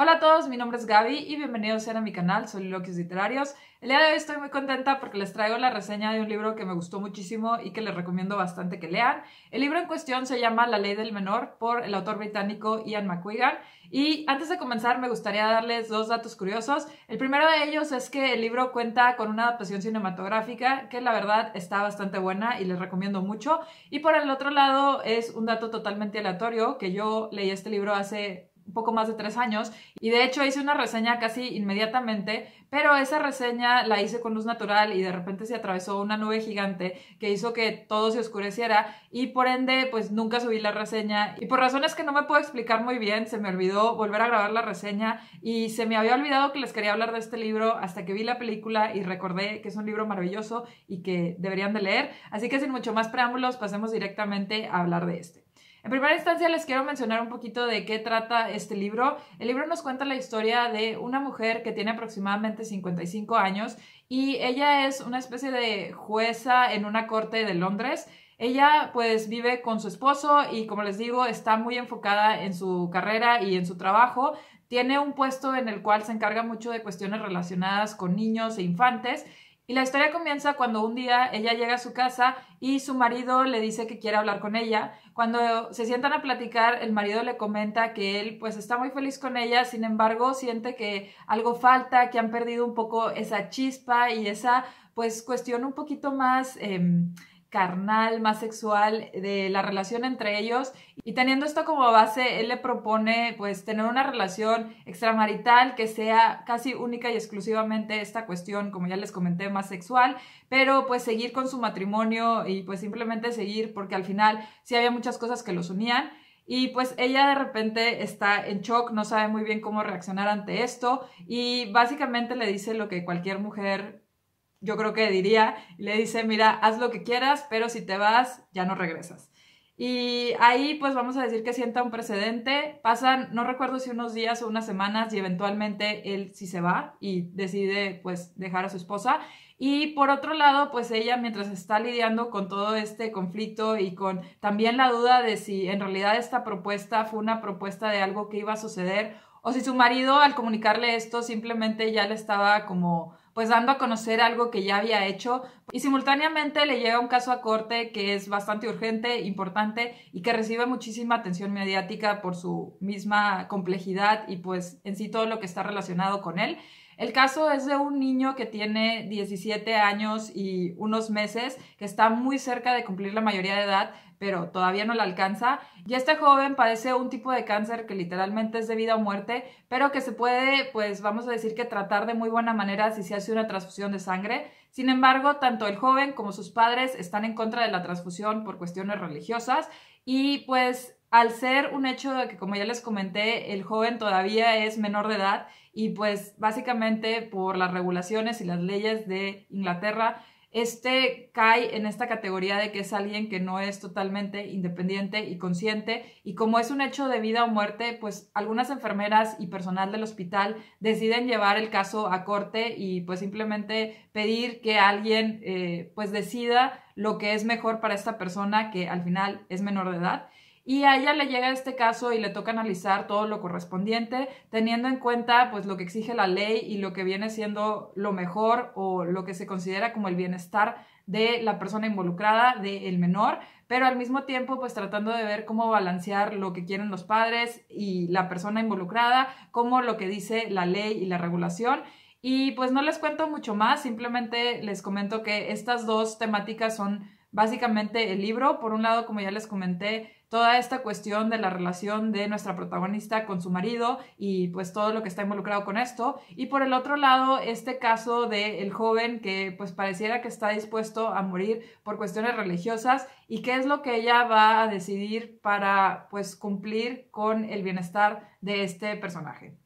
Hola a todos, mi nombre es Gaby y bienvenidos a mi canal Soliloquios Literarios. El día de hoy estoy muy contenta porque les traigo la reseña de un libro que me gustó muchísimo y que les recomiendo bastante que lean. El libro en cuestión se llama La Ley del Menor por el autor británico Ian McQuigan. Y antes de comenzar me gustaría darles dos datos curiosos. El primero de ellos es que el libro cuenta con una adaptación cinematográfica que la verdad está bastante buena y les recomiendo mucho. Y por el otro lado es un dato totalmente aleatorio que yo leí este libro hace poco más de tres años y de hecho hice una reseña casi inmediatamente, pero esa reseña la hice con luz natural y de repente se atravesó una nube gigante que hizo que todo se oscureciera y por ende pues nunca subí la reseña y por razones que no me puedo explicar muy bien se me olvidó volver a grabar la reseña y se me había olvidado que les quería hablar de este libro hasta que vi la película y recordé que es un libro maravilloso y que deberían de leer, así que sin mucho más preámbulos pasemos directamente a hablar de este. En primera instancia les quiero mencionar un poquito de qué trata este libro. El libro nos cuenta la historia de una mujer que tiene aproximadamente 55 años y ella es una especie de jueza en una corte de Londres. Ella pues vive con su esposo y como les digo está muy enfocada en su carrera y en su trabajo. Tiene un puesto en el cual se encarga mucho de cuestiones relacionadas con niños e infantes y la historia comienza cuando un día ella llega a su casa y su marido le dice que quiere hablar con ella. Cuando se sientan a platicar, el marido le comenta que él pues está muy feliz con ella, sin embargo siente que algo falta, que han perdido un poco esa chispa y esa pues cuestión un poquito más... Em, carnal, más sexual de la relación entre ellos. Y teniendo esto como base, él le propone pues tener una relación extramarital que sea casi única y exclusivamente esta cuestión, como ya les comenté, más sexual, pero pues seguir con su matrimonio y pues simplemente seguir porque al final sí había muchas cosas que los unían. Y pues ella de repente está en shock, no sabe muy bien cómo reaccionar ante esto y básicamente le dice lo que cualquier mujer yo creo que diría, le dice, mira, haz lo que quieras, pero si te vas, ya no regresas. Y ahí pues vamos a decir que sienta un precedente, pasan, no recuerdo si unos días o unas semanas y eventualmente él sí se va y decide pues dejar a su esposa. Y por otro lado, pues ella mientras está lidiando con todo este conflicto y con también la duda de si en realidad esta propuesta fue una propuesta de algo que iba a suceder o si su marido al comunicarle esto simplemente ya le estaba como pues dando a conocer algo que ya había hecho y simultáneamente le llega un caso a corte que es bastante urgente, importante y que recibe muchísima atención mediática por su misma complejidad y pues en sí todo lo que está relacionado con él. El caso es de un niño que tiene 17 años y unos meses, que está muy cerca de cumplir la mayoría de edad, pero todavía no la alcanza. Y este joven padece un tipo de cáncer que literalmente es de vida o muerte, pero que se puede, pues vamos a decir que tratar de muy buena manera si se hace una transfusión de sangre. Sin embargo, tanto el joven como sus padres están en contra de la transfusión por cuestiones religiosas y pues al ser un hecho de que, como ya les comenté, el joven todavía es menor de edad y pues básicamente por las regulaciones y las leyes de Inglaterra, este cae en esta categoría de que es alguien que no es totalmente independiente y consciente y como es un hecho de vida o muerte, pues algunas enfermeras y personal del hospital deciden llevar el caso a corte y pues simplemente pedir que alguien eh, pues decida lo que es mejor para esta persona que al final es menor de edad y a ella le llega este caso y le toca analizar todo lo correspondiente, teniendo en cuenta pues lo que exige la ley y lo que viene siendo lo mejor o lo que se considera como el bienestar de la persona involucrada, del el menor, pero al mismo tiempo pues tratando de ver cómo balancear lo que quieren los padres y la persona involucrada, como lo que dice la ley y la regulación. Y pues no les cuento mucho más, simplemente les comento que estas dos temáticas son básicamente el libro. Por un lado, como ya les comenté, toda esta cuestión de la relación de nuestra protagonista con su marido y pues todo lo que está involucrado con esto. Y por el otro lado, este caso del el joven que pues pareciera que está dispuesto a morir por cuestiones religiosas y qué es lo que ella va a decidir para pues cumplir con el bienestar de este personaje.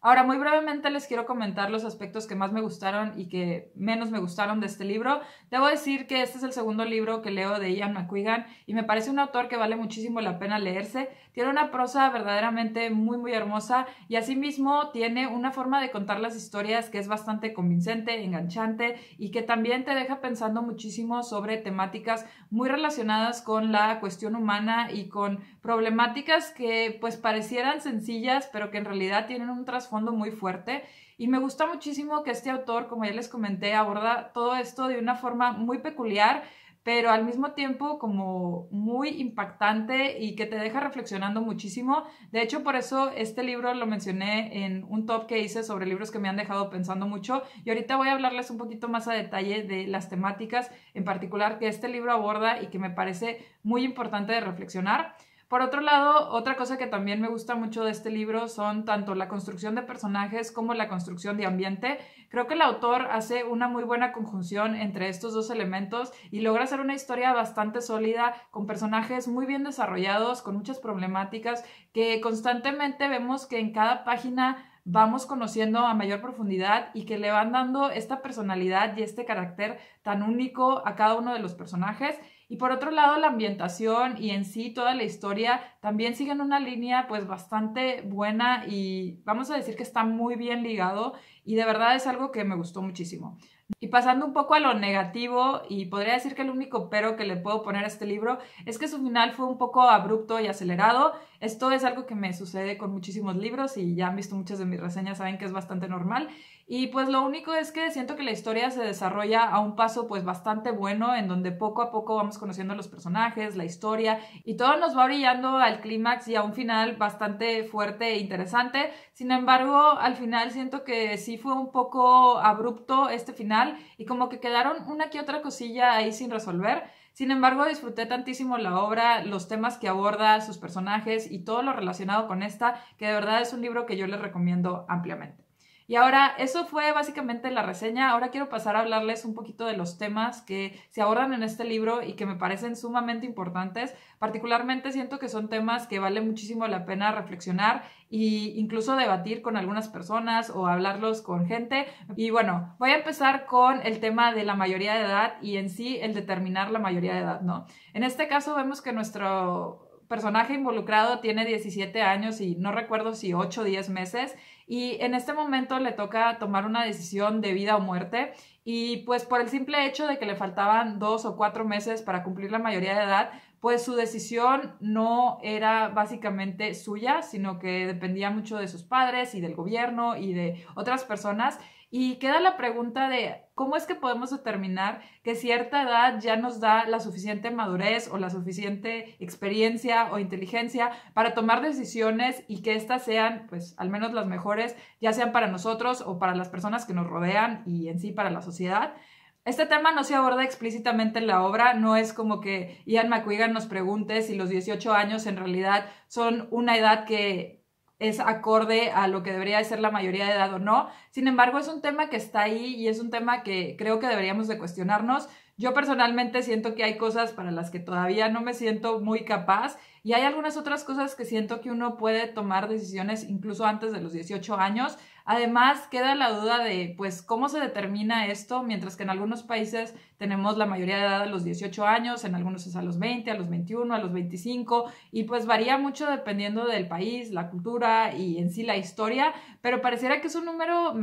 Ahora, muy brevemente les quiero comentar los aspectos que más me gustaron y que menos me gustaron de este libro. Debo decir que este es el segundo libro que leo de Ian McQuigan y me parece un autor que vale muchísimo la pena leerse. Tiene una prosa verdaderamente muy, muy hermosa y asimismo tiene una forma de contar las historias que es bastante convincente, enganchante y que también te deja pensando muchísimo sobre temáticas muy relacionadas con la cuestión humana y con problemáticas que pues parecieran sencillas, pero que en realidad tienen un trasfondo muy fuerte. Y me gusta muchísimo que este autor, como ya les comenté, aborda todo esto de una forma muy peculiar, pero al mismo tiempo como muy impactante y que te deja reflexionando muchísimo. De hecho, por eso este libro lo mencioné en un top que hice sobre libros que me han dejado pensando mucho y ahorita voy a hablarles un poquito más a detalle de las temáticas en particular que este libro aborda y que me parece muy importante de reflexionar. Por otro lado, otra cosa que también me gusta mucho de este libro son tanto la construcción de personajes como la construcción de ambiente. Creo que el autor hace una muy buena conjunción entre estos dos elementos y logra hacer una historia bastante sólida con personajes muy bien desarrollados, con muchas problemáticas que constantemente vemos que en cada página vamos conociendo a mayor profundidad y que le van dando esta personalidad y este carácter tan único a cada uno de los personajes. Y por otro lado, la ambientación y en sí toda la historia también siguen una línea pues bastante buena y vamos a decir que está muy bien ligado y de verdad es algo que me gustó muchísimo. Y pasando un poco a lo negativo, y podría decir que el único pero que le puedo poner a este libro es que su final fue un poco abrupto y acelerado. Esto es algo que me sucede con muchísimos libros y ya han visto muchas de mis reseñas, saben que es bastante normal. Y pues lo único es que siento que la historia se desarrolla a un paso pues bastante bueno en donde poco a poco vamos conociendo los personajes, la historia y todo nos va brillando al clímax y a un final bastante fuerte e interesante. Sin embargo, al final siento que sí fue un poco abrupto este final y como que quedaron una que otra cosilla ahí sin resolver. Sin embargo, disfruté tantísimo la obra, los temas que aborda, sus personajes y todo lo relacionado con esta, que de verdad es un libro que yo les recomiendo ampliamente. Y ahora, eso fue básicamente la reseña. Ahora quiero pasar a hablarles un poquito de los temas que se abordan en este libro y que me parecen sumamente importantes. Particularmente siento que son temas que vale muchísimo la pena reflexionar e incluso debatir con algunas personas o hablarlos con gente. Y bueno, voy a empezar con el tema de la mayoría de edad y en sí el determinar la mayoría de edad, ¿no? En este caso vemos que nuestro personaje involucrado tiene 17 años y no recuerdo si 8 o 10 meses y en este momento le toca tomar una decisión de vida o muerte y pues por el simple hecho de que le faltaban 2 o 4 meses para cumplir la mayoría de edad, pues su decisión no era básicamente suya, sino que dependía mucho de sus padres y del gobierno y de otras personas y queda la pregunta de cómo es que podemos determinar que cierta edad ya nos da la suficiente madurez o la suficiente experiencia o inteligencia para tomar decisiones y que éstas sean, pues al menos las mejores, ya sean para nosotros o para las personas que nos rodean y en sí para la sociedad. Este tema no se aborda explícitamente en la obra, no es como que Ian McQuigan nos pregunte si los 18 años en realidad son una edad que es acorde a lo que debería de ser la mayoría de edad o no. Sin embargo, es un tema que está ahí y es un tema que creo que deberíamos de cuestionarnos. Yo personalmente siento que hay cosas para las que todavía no me siento muy capaz y hay algunas otras cosas que siento que uno puede tomar decisiones incluso antes de los 18 años. Además, queda la duda de, pues, ¿cómo se determina esto? Mientras que en algunos países tenemos la mayoría de edad a los 18 años, en algunos es a los 20, a los 21, a los 25 y pues varía mucho dependiendo del país, la cultura y en sí la historia, pero pareciera que es un número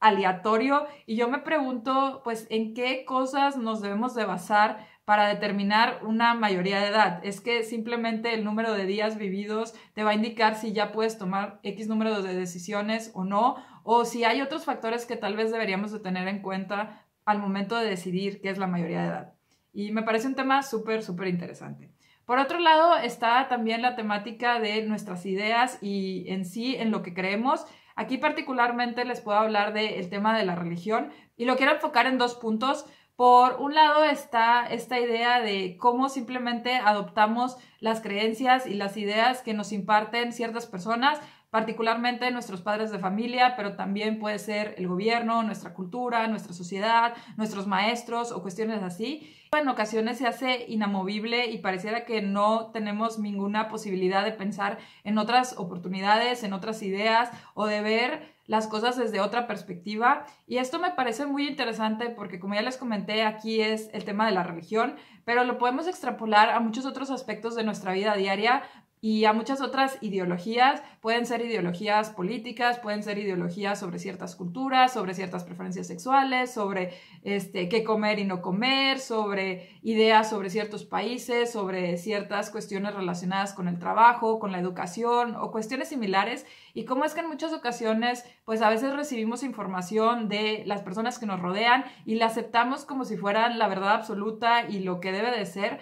aleatorio y yo me pregunto pues en qué cosas nos debemos de basar para determinar una mayoría de edad. Es que simplemente el número de días vividos te va a indicar si ya puedes tomar X número de decisiones o no, o si hay otros factores que tal vez deberíamos de tener en cuenta al momento de decidir qué es la mayoría de edad. Y me parece un tema súper, súper interesante. Por otro lado, está también la temática de nuestras ideas y en sí, en lo que creemos. Aquí particularmente les puedo hablar del tema de la religión y lo quiero enfocar en dos puntos. Por un lado está esta idea de cómo simplemente adoptamos las creencias y las ideas que nos imparten ciertas personas particularmente nuestros padres de familia, pero también puede ser el gobierno, nuestra cultura, nuestra sociedad, nuestros maestros o cuestiones así. En ocasiones se hace inamovible y pareciera que no tenemos ninguna posibilidad de pensar en otras oportunidades, en otras ideas o de ver las cosas desde otra perspectiva. Y esto me parece muy interesante porque, como ya les comenté, aquí es el tema de la religión, pero lo podemos extrapolar a muchos otros aspectos de nuestra vida diaria, y a muchas otras ideologías. Pueden ser ideologías políticas, pueden ser ideologías sobre ciertas culturas, sobre ciertas preferencias sexuales, sobre este, qué comer y no comer, sobre ideas sobre ciertos países, sobre ciertas cuestiones relacionadas con el trabajo, con la educación o cuestiones similares. Y cómo es que en muchas ocasiones, pues a veces recibimos información de las personas que nos rodean y la aceptamos como si fueran la verdad absoluta y lo que debe de ser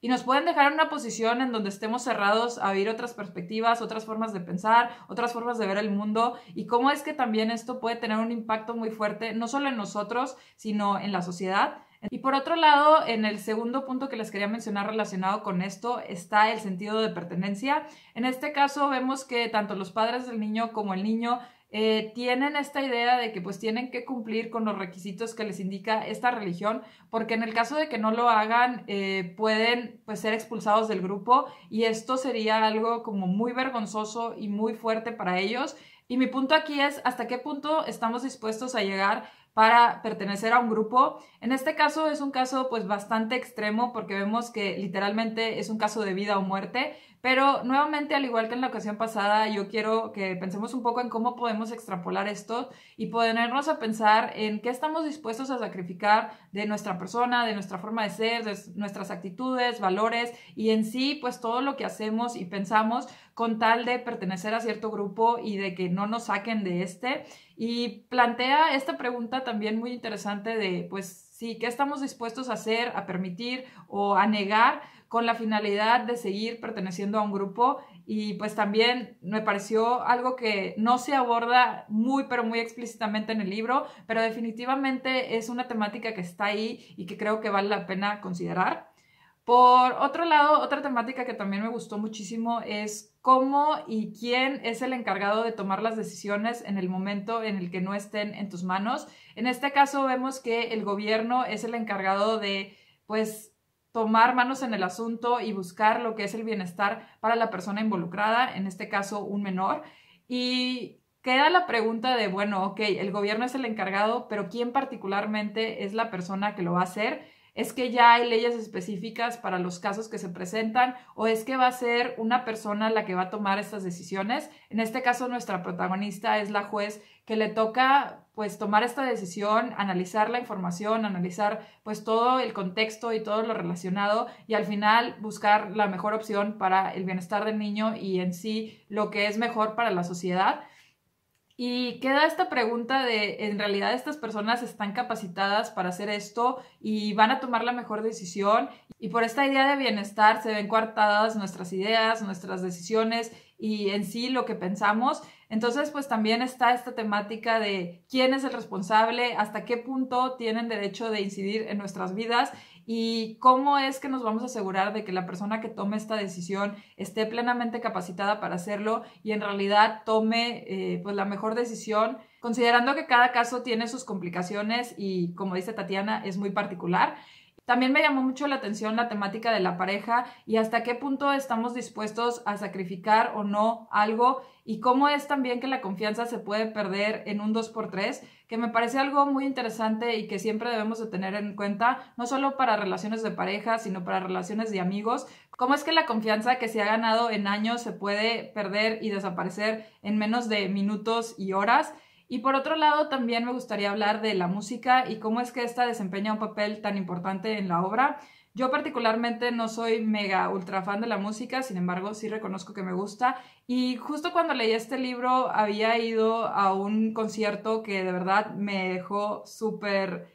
y nos pueden dejar en una posición en donde estemos cerrados a ver otras perspectivas, otras formas de pensar, otras formas de ver el mundo y cómo es que también esto puede tener un impacto muy fuerte, no solo en nosotros, sino en la sociedad. Y por otro lado, en el segundo punto que les quería mencionar relacionado con esto está el sentido de pertenencia. En este caso vemos que tanto los padres del niño como el niño eh, tienen esta idea de que pues tienen que cumplir con los requisitos que les indica esta religión, porque en el caso de que no lo hagan, eh, pueden pues ser expulsados del grupo y esto sería algo como muy vergonzoso y muy fuerte para ellos. Y mi punto aquí es hasta qué punto estamos dispuestos a llegar para pertenecer a un grupo. En este caso es un caso pues bastante extremo porque vemos que literalmente es un caso de vida o muerte, pero nuevamente, al igual que en la ocasión pasada, yo quiero que pensemos un poco en cómo podemos extrapolar esto y ponernos a pensar en qué estamos dispuestos a sacrificar de nuestra persona, de nuestra forma de ser, de nuestras actitudes, valores y en sí, pues todo lo que hacemos y pensamos con tal de pertenecer a cierto grupo y de que no nos saquen de este. Y plantea esta pregunta también muy interesante de, pues, sí, qué estamos dispuestos a hacer, a permitir o a negar con la finalidad de seguir perteneciendo a un grupo y pues también me pareció algo que no se aborda muy pero muy explícitamente en el libro, pero definitivamente es una temática que está ahí y que creo que vale la pena considerar. Por otro lado, otra temática que también me gustó muchísimo es cómo y quién es el encargado de tomar las decisiones en el momento en el que no estén en tus manos. En este caso vemos que el gobierno es el encargado de, pues, tomar manos en el asunto y buscar lo que es el bienestar para la persona involucrada, en este caso un menor. Y queda la pregunta de, bueno, ok, el gobierno es el encargado, pero ¿quién particularmente es la persona que lo va a hacer? ¿Es que ya hay leyes específicas para los casos que se presentan o es que va a ser una persona la que va a tomar estas decisiones? En este caso, nuestra protagonista es la juez que le toca pues tomar esta decisión, analizar la información, analizar pues todo el contexto y todo lo relacionado y al final buscar la mejor opción para el bienestar del niño y en sí lo que es mejor para la sociedad. Y queda esta pregunta de, en realidad estas personas están capacitadas para hacer esto y van a tomar la mejor decisión. Y por esta idea de bienestar se ven coartadas nuestras ideas, nuestras decisiones y en sí lo que pensamos. Entonces, pues también está esta temática de quién es el responsable, hasta qué punto tienen derecho de incidir en nuestras vidas y cómo es que nos vamos a asegurar de que la persona que tome esta decisión esté plenamente capacitada para hacerlo y en realidad tome eh, pues la mejor decisión, considerando que cada caso tiene sus complicaciones y como dice Tatiana, es muy particular. También me llamó mucho la atención la temática de la pareja y hasta qué punto estamos dispuestos a sacrificar o no algo y cómo es también que la confianza se puede perder en un 2x3, que me parece algo muy interesante y que siempre debemos de tener en cuenta, no solo para relaciones de pareja, sino para relaciones de amigos, cómo es que la confianza que se ha ganado en años se puede perder y desaparecer en menos de minutos y horas. Y por otro lado, también me gustaría hablar de la música y cómo es que esta desempeña un papel tan importante en la obra. Yo particularmente no soy mega ultra fan de la música, sin embargo sí reconozco que me gusta. Y justo cuando leí este libro había ido a un concierto que de verdad me dejó súper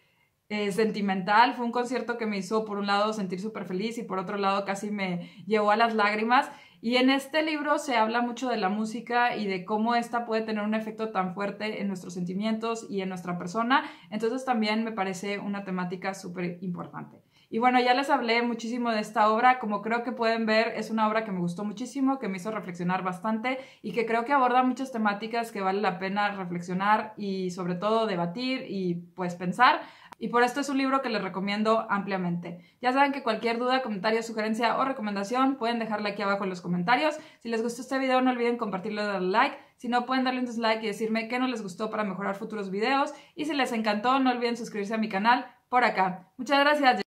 eh, sentimental. Fue un concierto que me hizo por un lado sentir súper feliz y por otro lado casi me llevó a las lágrimas. Y en este libro se habla mucho de la música y de cómo esta puede tener un efecto tan fuerte en nuestros sentimientos y en nuestra persona. Entonces también me parece una temática súper importante. Y bueno, ya les hablé muchísimo de esta obra. Como creo que pueden ver, es una obra que me gustó muchísimo, que me hizo reflexionar bastante y que creo que aborda muchas temáticas que vale la pena reflexionar y sobre todo debatir y pues pensar y por esto es un libro que les recomiendo ampliamente. Ya saben que cualquier duda, comentario, sugerencia o recomendación pueden dejarla aquí abajo en los comentarios. Si les gustó este video no olviden compartirlo y darle like. Si no, pueden darle un dislike y decirme qué no les gustó para mejorar futuros videos. Y si les encantó, no olviden suscribirse a mi canal por acá. Muchas gracias.